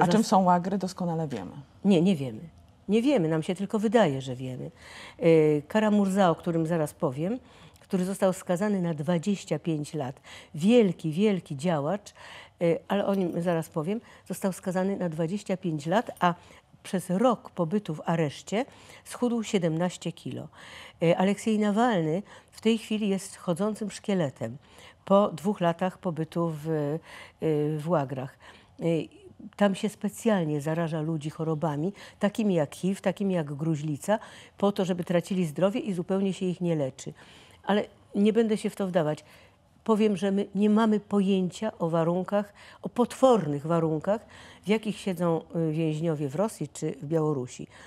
A czym są łagry doskonale wiemy. Nie, nie wiemy. Nie wiemy, nam się tylko wydaje, że wiemy. Y, Kara Murza, o którym zaraz powiem, który został skazany na 25 lat. Wielki, wielki działacz, y, ale o nim zaraz powiem, został skazany na 25 lat, a przez rok pobytu w areszcie schudł 17 kilo. Y, Aleksiej Nawalny w tej chwili jest chodzącym szkieletem po dwóch latach pobytu w, w łagrach tam się specjalnie zaraża ludzi chorobami, takimi jak HIV, takimi jak gruźlica, po to, żeby tracili zdrowie i zupełnie się ich nie leczy. Ale nie będę się w to wdawać. Powiem, że my nie mamy pojęcia o warunkach, o potwornych warunkach, w jakich siedzą y, więźniowie w Rosji czy w Białorusi.